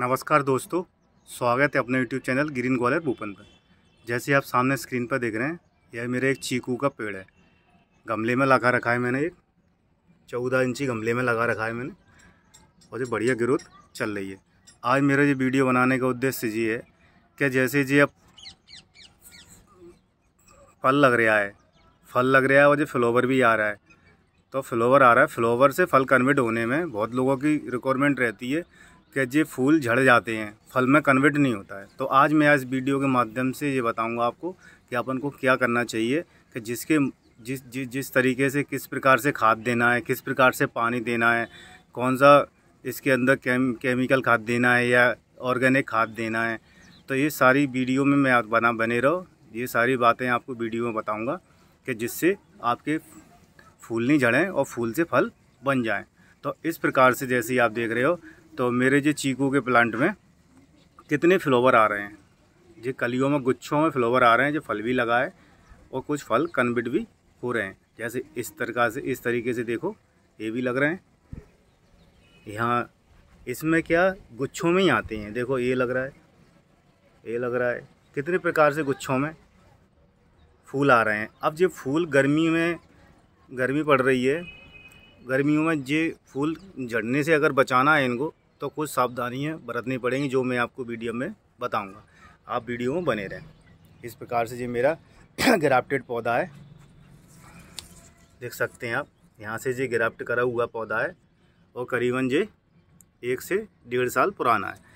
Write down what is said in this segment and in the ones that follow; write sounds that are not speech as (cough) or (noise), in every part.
नमस्कार दोस्तों स्वागत है अपने यूट्यूब चैनल ग्रीन ग्वालियर भूपन पर जैसे आप सामने स्क्रीन पर देख रहे हैं यह मेरे एक चीकू का पेड़ है गमले में लगा रखा है मैंने एक चौदह इंची गमले में लगा रखा है मैंने और ये बढ़िया ग्रोथ चल रही है आज मेरा ये वीडियो बनाने का उद्देश्य ये है कि जैसे जी अब फल लग रहा है फल लग रहा है और जो फ्लोवर भी आ रहा है तो फ्लोवर आ रहा है फ्लोवर से फल कन्वर्ट होने में बहुत लोगों की रिक्वायरमेंट रहती है कि ये फूल झड़ जाते हैं फल में कन्वर्ट नहीं होता है तो आज मैं इस वीडियो के माध्यम से ये बताऊंगा आपको कि अपन को क्या करना चाहिए कि जिसके जिस जि, जिस तरीके से किस प्रकार से खाद देना है किस प्रकार से पानी देना है कौन सा इसके अंदर केम, केमिकल खाद देना है या ऑर्गेनिक खाद देना है तो ये सारी वीडियो में मैं बना बने रहो ये सारी बातें आपको वीडियो में बताऊँगा कि जिससे आपके फूल नहीं झड़ें और फूल से फल बन जाएँ तो इस प्रकार से जैसे ही आप देख रहे हो तो मेरे जो चीकू के प्लांट में कितने फ्लोवर आ रहे हैं जो कलियों में गुच्छों में फ्लोवर आ रहे हैं जो फल भी लगाए और कुछ फल कन्विट भी हो रहे हैं जैसे इस तरह से इस तरीके से देखो ये भी लग रहे हैं यहाँ इसमें क्या गुच्छों में ही आते हैं देखो ये लग रहा है ये लग रहा है कितने प्रकार से गुच्छों में फूल आ रहे हैं अब जो फूल गर्मी में गर्मी पड़ रही है गर्मियों में जे फूल झड़ने से अगर बचाना है इनको तो कुछ सावधानियाँ बरतनी पड़ेंगी जो मैं आपको वीडियो में बताऊँगा आप वीडियो में बने रहें इस प्रकार से ये मेरा ग्राफ्टेड (clears throat) पौधा है देख सकते हैं आप यहाँ से ये ग्राफ्ट करा हुआ पौधा है और करीबन ये एक से डेढ़ साल पुराना है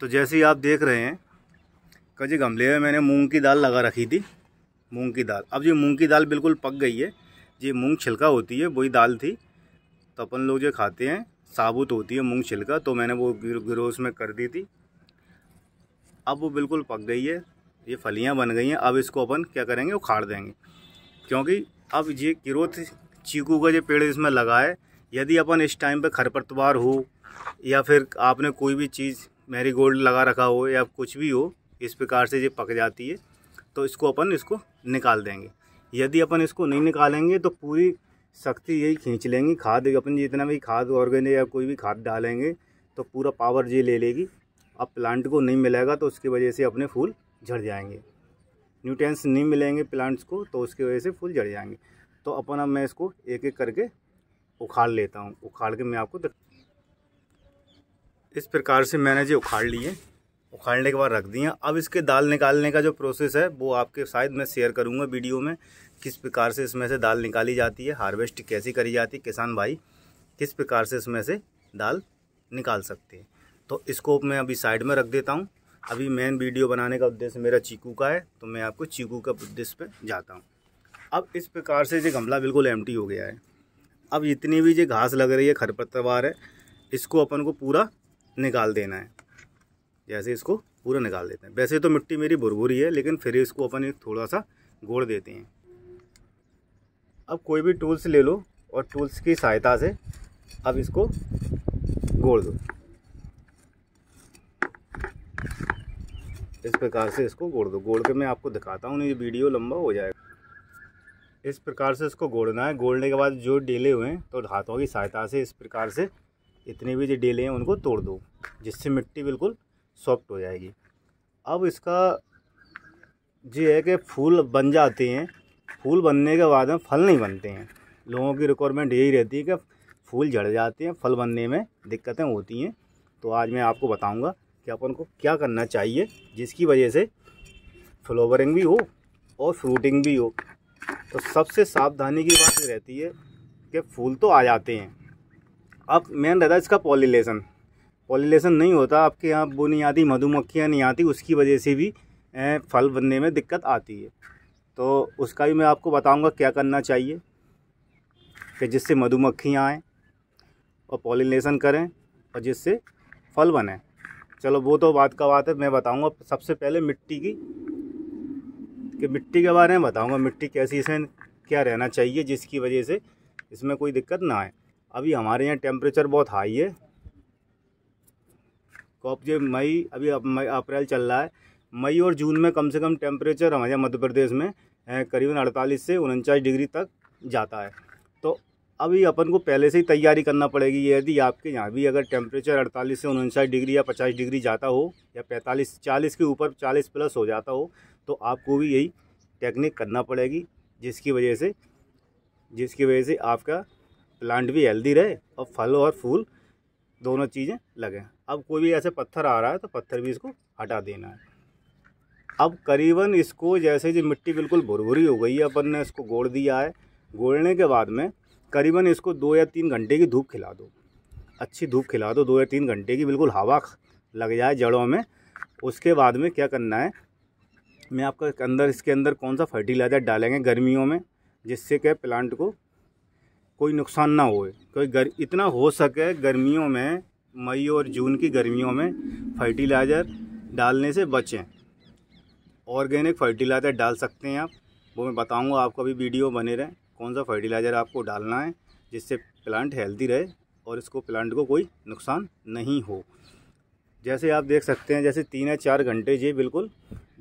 तो जैसे ही आप देख रहे हैं जी गमले में मैंने मूंग की दाल लगा रखी थी मूंग की दाल अब ये मूंग की दाल बिल्कुल पक गई है ये मूंग छिलका होती है वही दाल थी तो अपन लोग जो खाते हैं साबुत होती है मूंग छिलका तो मैंने वो गिरोस में कर दी थी अब वो बिल्कुल पक गई है ये फलियाँ बन गई हैं अब इसको अपन क्या करेंगे उखाड़ देंगे क्योंकि अब ये गिरोथ चीकू का जो पेड़ इसमें लगा है यदि अपन इस टाइम पे खरपतवार हो या फिर आपने कोई भी चीज़ मैरी गोल्ड लगा रखा हो या कुछ भी हो इस प्रकार से ये पक जाती है तो इसको अपन इसको निकाल देंगे यदि अपन इसको नहीं निकालेंगे तो पूरी शक्ति यही खींच लेंगी खाद अपन जितना भी खाद ऑर्गेनिक या कोई भी खाद डालेंगे तो पूरा पावर ये ले लेगी अब प्लांट को नहीं मिलेगा तो उसकी वजह से अपने फूल झड़ जाएंगे न्यूट्रेंस नहीं मिलेंगे प्लांट्स को तो उसकी वजह से फूल झड़ जाएंगे तो अपन अब मैं इसको एक एक करके उखाड़ लेता हूँ उखाड़ के मैं आपको इस प्रकार से मैंने जो उखाड़ लिए उखाड़ने के बाद रख दिए अब इसके दाल निकालने का जो प्रोसेस है वो आपके शायद मैं शेयर करूँगा वीडियो में किस प्रकार से इसमें से दाल निकाली जाती है हार्वेस्ट कैसी करी जाती है किसान भाई किस प्रकार से इसमें से दाल निकाल सकते हैं तो इसको मैं अभी साइड में रख देता हूँ अभी मेन वीडियो बनाने का उद्देश्य मेरा चीकू का है तो मैं आपको चीकू का उद्देश्य पर जाता हूँ अब इस प्रकार से ये गमला बिल्कुल एम्प्टी हो गया है अब जितनी भी ये घास लग रही है खरपतवार है इसको अपन को पूरा निकाल देना है जैसे इसको पूरा निकाल देते हैं वैसे तो मिट्टी मेरी भुरभुरी है लेकिन फिर इसको अपन एक थोड़ा सा गोड़ देते हैं अब कोई भी टूल्स ले लो और टूल्स की सहायता से अब इसको गोड़ दो इस प्रकार से इसको गोड़ दो गोड़ के मैं आपको दिखाता हूँ ये वीडियो लंबा हो जाएगा इस प्रकार से इसको गोड़ना है गोड़ने के बाद जो डेले हुए हैं तो हाथों की सहायता से इस प्रकार से इतने भी जो डेले हैं उनको तोड़ दो जिससे मिट्टी बिल्कुल सॉफ्ट हो जाएगी अब इसका जी है कि फूल बन जाते हैं फूल बनने के बाद में फल नहीं बनते हैं लोगों की रिक्वायरमेंट यही रहती है कि फूल झड़ जाते हैं फल बनने में दिक्कतें होती हैं तो आज मैं आपको बताऊंगा कि अपन को क्या करना चाहिए जिसकी वजह से फ्लोवरिंग भी हो और फ्रूटिंग भी हो तो सबसे सावधानी की बात रहती है कि फूल तो आ जाते हैं अब मेन रहता है इसका पॉलीलेसन पॉलीलेशन नहीं होता आपके यहाँ वो नहीं आती मधुमक्खियाँ नहीं आती उसकी वजह से भी फल बनने में दिक्कत आती है तो उसका भी मैं आपको बताऊँगा क्या करना चाहिए कि जिससे मधुमक्खियाँ आएँ और पॉलिनेशन करें और जिससे फल बने चलो वो तो बात का बात है मैं बताऊंगा सबसे पहले मिट्टी की कि मिट्टी के बारे में बताऊंगा मिट्टी कैसी इसमें क्या रहना चाहिए जिसकी वजह से इसमें कोई दिक्कत ना आए अभी हमारे यहाँ टेम्परेचर बहुत हाई है कॉप जो मई अभी अप्रैल चल रहा है मई और जून में कम से कम टेम्परेचर हमारे मध्य प्रदेश में करीबन अड़तालीस से उनचास डिग्री तक जाता है तो अभी अपन को पहले से ही तैयारी करना पड़ेगी यदि आपके यहाँ भी अगर टेम्परेचर अड़तालीस से उनचास डिग्री या पचास डिग्री जाता हो या पैंतालीस चालीस के ऊपर चालीस प्लस हो जाता हो तो आपको भी यही टेक्निक करना पड़ेगी जिसकी वजह से जिसकी वजह से आपका प्लांट भी हेल्दी रहे और फल और फूल दोनों चीज़ें लगें अब कोई भी ऐसे पत्थर आ रहा है तो पत्थर भी इसको हटा देना है अब करीबन इसको जैसे जी मिट्टी बिल्कुल भुरभुरी हो गई है अपन ने इसको गोड़ दिया है गोड़ने के बाद में करीबन इसको दो या तीन घंटे की धूप खिला दो अच्छी धूप खिला दो दो या तीन घंटे की बिल्कुल हवा लग जाए जड़ों में उसके बाद में क्या करना है मैं आपका अंदर इसके अंदर कौन सा फर्टिलाइज़र डालेंगे गर्मियों में जिससे क्या प्लांट को कोई नुकसान ना हो कोई गर, इतना हो सके गर्मियों में मई और जून की गर्मियों में फर्टिलाइज़र डालने से बचें ऑर्गेनिक फर्टिलाइज़र डाल सकते हैं आप वो मैं बताऊंगा आपको अभी वीडियो बने रहें कौन सा फर्टिलाइज़र आपको डालना है जिससे प्लांट हेल्दी रहे और इसको प्लांट को कोई नुकसान नहीं हो जैसे आप देख सकते हैं जैसे तीन या चार घंटे ये बिल्कुल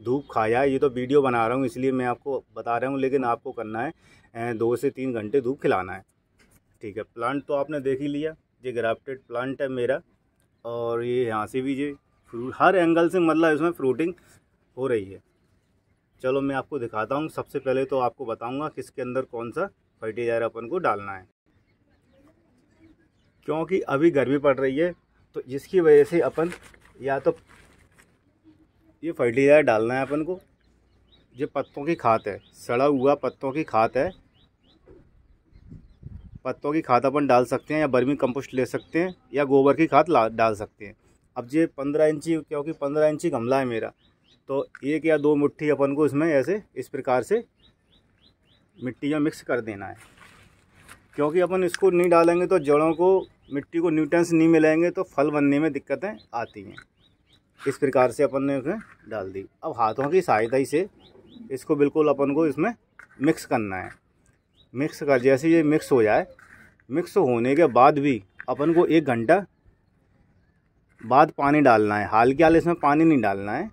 धूप खाया है ये तो वीडियो बना रहा हूँ इसलिए मैं आपको बता रहा हूँ लेकिन आपको करना है दो से तीन घंटे धूप खिलाना है ठीक है प्लांट तो आपने देख ही लिया ये ग्राफ्टेड प्लांट है मेरा और ये यहाँ से भी ये हर एंगल से मतलब इसमें फ्रूटिंग हो रही है चलो मैं आपको दिखाता हूँ सबसे पहले तो आपको बताऊँगा किसके अंदर कौन सा फर्टिलाइजर अपन को डालना है क्योंकि अभी गर्मी पड़ रही है तो जिसकी वजह से अपन या तो ये फर्टिलाइजर डालना है अपन को जो पत्तों की खाद है सड़ा हुआ पत्तों की खाद है पत्तों की खाद अपन डाल सकते हैं या बर्मी कंपोस्ट ले सकते हैं या गोबर की खाद डाल सकते हैं अब ये पंद्रह इंची क्योंकि पंद्रह इंची गमला है मेरा तो एक या दो मुट्ठी अपन को इसमें ऐसे इस प्रकार से मिट्टी में मिक्स कर देना है क्योंकि अपन इसको नहीं डालेंगे तो जड़ों को मिट्टी को न्यूट्रंस नहीं मिलेंगे तो फल बनने में दिक्कतें आती हैं इस प्रकार से अपन ने उसमें डाल दी अब हाथों की सहायता ही से इसको बिल्कुल अपन को इसमें मिक्स करना है मिक्स कर जैसे ये मिक्स हो जाए मिक्स होने के बाद भी अपन को एक घंटा बाद पानी डालना है हाल के हाल इसमें पानी नहीं डालना है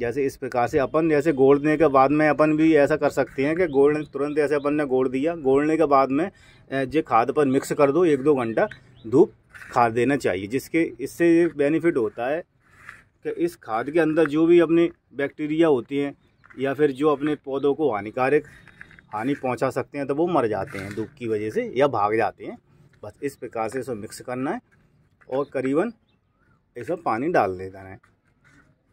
जैसे इस प्रकार से अपन जैसे गोड़ने के बाद में अपन भी ऐसा कर सकते हैं कि गोड़ तुरंत ऐसे अपन ने गोड़ दिया गोड़ने के बाद में जो खाद पर मिक्स कर दो एक दो घंटा धूप खाद देना चाहिए जिसके इससे ये बेनिफिट होता है कि इस खाद के अंदर जो भी अपने बैक्टीरिया होती हैं या फिर जो अपने पौधों को हानिकारक हानि पहुंचा सकते हैं तो वो मर जाते हैं धूप की वजह से या भाग जाते हैं बस इस प्रकार से इसको मिक्स करना है और करीबन इसमें पानी डाल देना है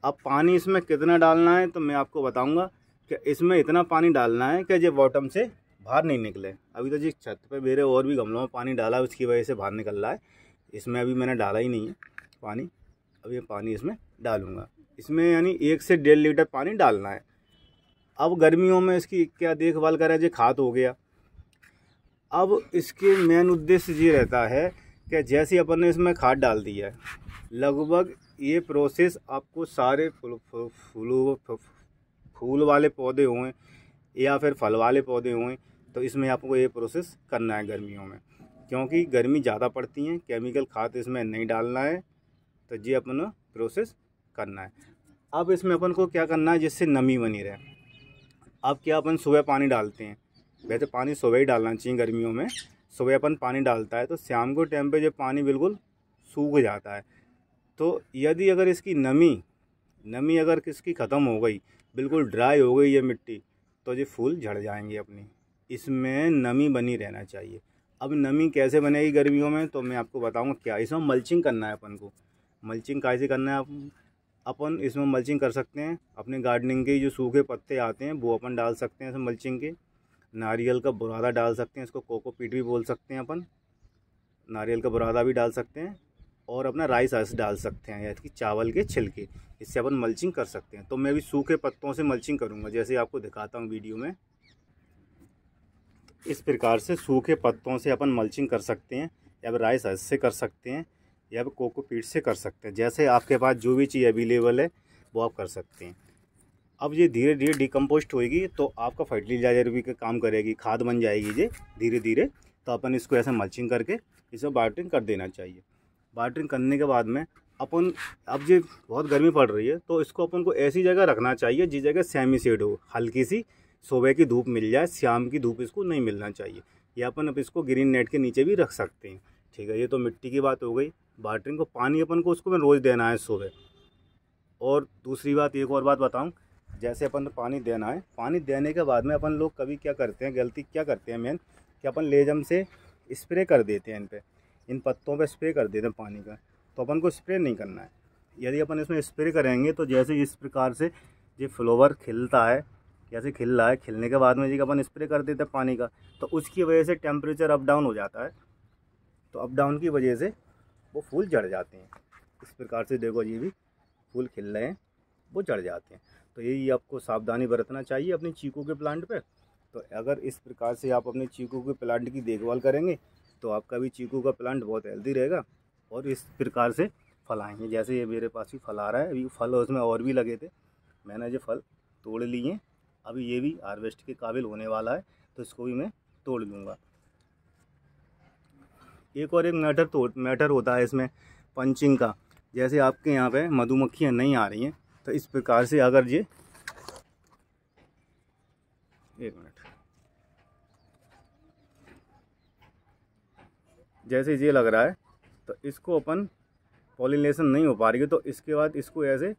अब पानी इसमें कितना डालना है तो मैं आपको बताऊँगा कि इसमें इतना पानी डालना है कि जो बॉटम से बाहर नहीं निकले अभी तो जी छत पर मेरे और भी गमलों में पानी डाला उसकी वजह से बाहर निकल रहा है इसमें अभी मैंने डाला ही नहीं है पानी अभी पानी इसमें डालूँगा इसमें यानी एक से डेढ़ लीटर पानी डालना है अब गर्मियों में इसकी क्या देखभाल करें जी खाद हो गया अब इसके मेन उद्देश्य ये रहता है कि जैसे अपन ने इसमें खाद डाल दी है लगभग ये प्रोसेस आपको सारे फूल फूल फूल वाले पौधे हुए या फिर फल वाले पौधे हुए तो इसमें आपको ये प्रोसेस करना है गर्मियों में क्योंकि गर्मी ज़्यादा पड़ती है केमिकल खाद इसमें नहीं डालना है तो ये अपन प्रोसेस करना है अब इसमें अपन को क्या करना है जिससे नमी बनी रहे अब क्या अपन सुबह पानी डालते हैं वैसे पानी सुबह ही डालना चाहिए गर्मियों में सुबह अपन पानी डालता है तो शाम को टाइम पे जब पानी बिल्कुल सूख जाता है तो यदि अगर इसकी नमी नमी अगर किसकी ख़त्म हो गई बिल्कुल ड्राई हो गई ये मिट्टी तो ये फूल झड़ जाएंगे अपनी इसमें नमी बनी रहना चाहिए अब नमी कैसे बनेगी गर्मियों में तो मैं आपको बताऊँगा क्या इसमें मल्चिंग करना है अपन को मल्चिंग कैसे करना है आप अपन इसमें मल्चिंग कर सकते हैं अपने गार्डनिंग के जो सूखे पत्ते आते हैं वो अपन डाल सकते हैं इसमें मल्चिंग के नारियल का बुरादा डाल सकते हैं इसको कोकोपीट भी बोल सकते हैं अपन नारियल का बुरादा भी डाल सकते हैं और अपना राइस आइस डाल सकते हैं यानी कि चावल के छिलके इससे अपन मल्चिंग कर सकते हैं तो मैं भी सूखे पत्तों से मल्चिंग करूँगा जैसे आपको दिखाता हूँ वीडियो में इस प्रकार से सूखे पत्तों से अपन मल्चिंग कर सकते हैं या फिर राइस आइस से कर सकते हैं या कोको कोकोपीट से कर सकते हैं जैसे आपके पास जो भी चीज़ अवेलेबल है वो आप कर सकते हैं अब ये धीरे धीरे डिकम्पोस्ट होएगी तो आपका फर्टिलाइजर भी का काम करेगी खाद बन जाएगी ये धीरे धीरे तो अपन इसको ऐसे मल्चिंग करके इसे बाटरिंग कर देना चाहिए बाटरिंग करने के बाद में अपन अब ये बहुत गर्मी पड़ रही है तो इसको अपन को ऐसी जगह रखना चाहिए जिस जगह सेमी सेड हो हल्की सी सुबह की धूप मिल जाए शाम की धूप इसको नहीं मिलना चाहिए या अपन अब इसको ग्रीन नेट के नीचे भी रख सकते हैं ठीक है ये तो मिट्टी की बात हो गई वाटरिंग को पानी अपन को उसको मैं रोज़ देना है सुबह और दूसरी बात एक और बात बताऊँ जैसे अपन पानी देना है पानी देने के बाद में अपन लोग कभी क्या करते हैं गलती क्या करते हैं मेन कि अपन लेजम से स्प्रे कर देते हैं इन पर इन पत्तों पर स्प्रे कर देते हैं पानी का तो अपन को स्प्रे नहीं करना है यदि अपन इसमें स्प्रे करेंगे तो जैसे इस प्रकार से ये फ्लोवर खिलता है जैसे खिल रहा है खिलने के बाद में जी अपन स्प्रे कर देते हैं पानी का तो उसकी वजह से टेम्परेचर अप डाउन हो जाता है तो अप डाउन की वजह से वो फूल जड़ जाते हैं इस प्रकार से देखो ये भी फूल खिल रहे हैं वो जड़ जाते हैं तो यही आपको सावधानी बरतना चाहिए अपने चीकू के प्लांट पर तो अगर इस प्रकार से आप अपने चीकू के प्लांट की देखभाल करेंगे तो आपका भी चीकू का प्लांट बहुत हेल्दी रहेगा और इस प्रकार से फल आएंगे जैसे ये मेरे पास भी फल आ रहा है अभी फल उसमें और भी लगे थे मैंने ये फल तोड़ लिए अभी ये भी हार्वेस्ट के काबिल होने वाला है तो इसको भी मैं तोड़ लूँगा एक और एक मैटर तो मैटर होता है इसमें पंचिंग का जैसे आपके यहाँ पे मधुमक्खियाँ नहीं आ रही हैं तो इस प्रकार से अगर ये एक मिनट जैसे ये लग रहा है तो इसको अपन पॉलिनेशन नहीं हो पा रही है तो इसके बाद इसको ऐसे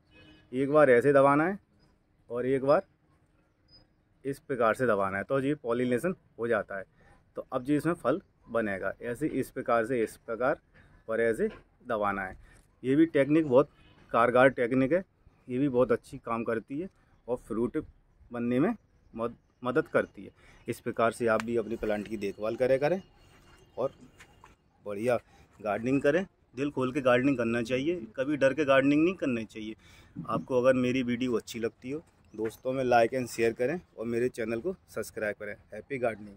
एक बार ऐसे दबाना है और एक बार इस प्रकार से दबाना है तो ये पॉलिनेशन हो जाता है तो अब जी इसमें फल बनेगा ऐसे इस प्रकार से इस प्रकार और ऐसे दबाना है ये भी टेक्निक बहुत कारगर टेक्निक है ये भी बहुत अच्छी काम करती है और फ्रूट बनने में मद, मदद करती है इस प्रकार से आप भी अपनी प्लांट की देखभाल करें करें और बढ़िया गार्डनिंग करें दिल खोल के गार्डनिंग करना चाहिए कभी डर के गार्डनिंग नहीं करनी चाहिए आपको अगर मेरी वीडियो अच्छी लगती हो दोस्तों में लाइक एंड शेयर करें और मेरे चैनल को सब्सक्राइब करें हैप्पी गार्डनिंग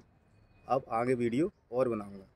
अब आगे वीडियो और बनाऊँगा